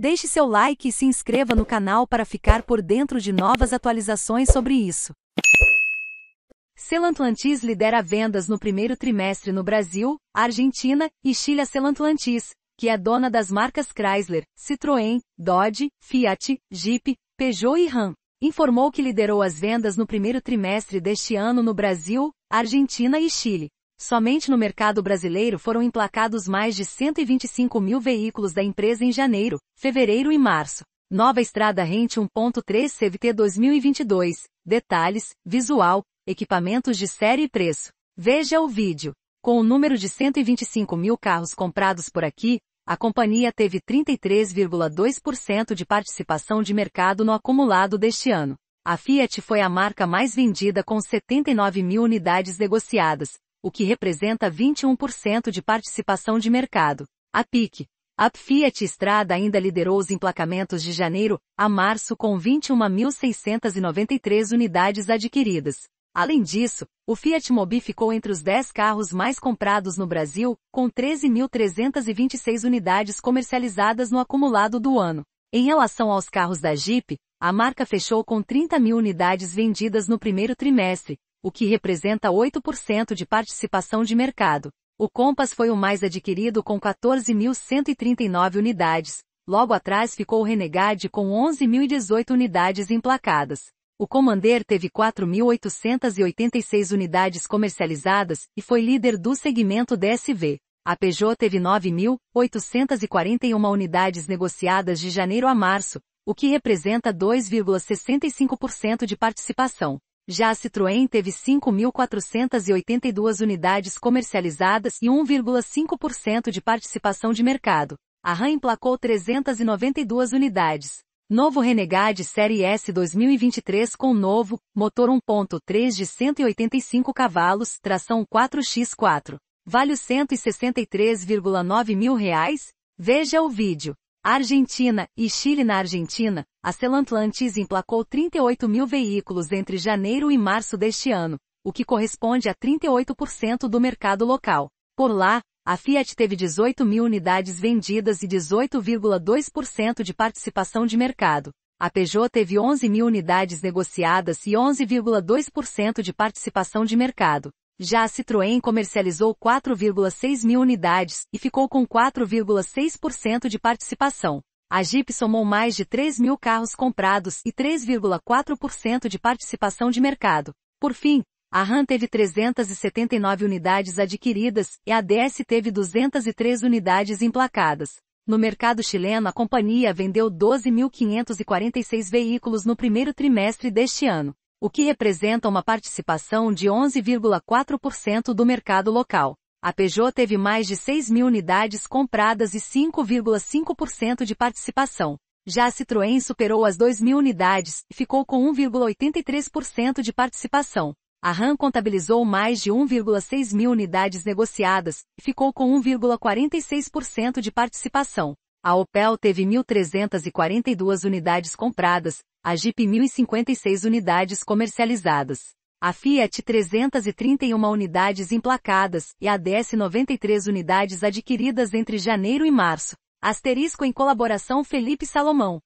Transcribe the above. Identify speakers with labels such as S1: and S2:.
S1: Deixe seu like e se inscreva no canal para ficar por dentro de novas atualizações sobre isso. Selantuantis lidera vendas no primeiro trimestre no Brasil, Argentina e Chile. A que é dona das marcas Chrysler, Citroën, Dodge, Fiat, Jeep, Peugeot e Ram, informou que liderou as vendas no primeiro trimestre deste ano no Brasil, Argentina e Chile, Somente no mercado brasileiro foram emplacados mais de 125 mil veículos da empresa em janeiro, fevereiro e março. Nova Estrada Rente 1.3 CVT 2022. Detalhes, visual, equipamentos de série e preço. Veja o vídeo. Com o número de 125 mil carros comprados por aqui, a companhia teve 33,2% de participação de mercado no acumulado deste ano. A Fiat foi a marca mais vendida com 79 mil unidades negociadas, o que representa 21% de participação de mercado. A PIC, a Fiat Strada ainda liderou os emplacamentos de janeiro a março com 21.693 unidades adquiridas. Além disso, o Fiat Mobi ficou entre os 10 carros mais comprados no Brasil, com 13.326 unidades comercializadas no acumulado do ano. Em relação aos carros da Jeep, a marca fechou com 30 mil unidades vendidas no primeiro trimestre, o que representa 8% de participação de mercado. O Compass foi o mais adquirido com 14.139 unidades, logo atrás ficou o Renegade com 11.018 unidades emplacadas. O Commander teve 4.886 unidades comercializadas e foi líder do segmento DSV. A Peugeot teve 9.841 unidades negociadas de janeiro a março, o que representa 2,65% de participação. Já a Citroën teve 5.482 unidades comercializadas e 1,5% de participação de mercado. A RAM emplacou 392 unidades. Novo Renegade Série S 2023 com novo, motor 1.3 de 185 cavalos, tração 4x4. Vale R$ 163,9 mil. Reais? Veja o vídeo. Argentina e Chile Na Argentina, a Celantlantis emplacou 38 mil veículos entre janeiro e março deste ano, o que corresponde a 38% do mercado local. Por lá, a Fiat teve 18 mil unidades vendidas e 18,2% de participação de mercado. A Peugeot teve 11 mil unidades negociadas e 11,2% de participação de mercado. Já a Citroën comercializou 4,6 mil unidades e ficou com 4,6% de participação. A Jeep somou mais de 3 mil carros comprados e 3,4% de participação de mercado. Por fim, a RAM teve 379 unidades adquiridas e a DS teve 203 unidades emplacadas. No mercado chileno, a companhia vendeu 12.546 veículos no primeiro trimestre deste ano o que representa uma participação de 11,4% do mercado local. A Peugeot teve mais de 6 mil unidades compradas e 5,5% de participação. Já a Citroën superou as 2 mil unidades e ficou com 1,83% de participação. A RAM contabilizou mais de 1,6 mil unidades negociadas e ficou com 1,46% de participação. A Opel teve 1.342 unidades compradas a Jeep 1056 unidades comercializadas, a Fiat 331 unidades emplacadas e a DS 93 unidades adquiridas entre janeiro e março. Asterisco em colaboração Felipe Salomão.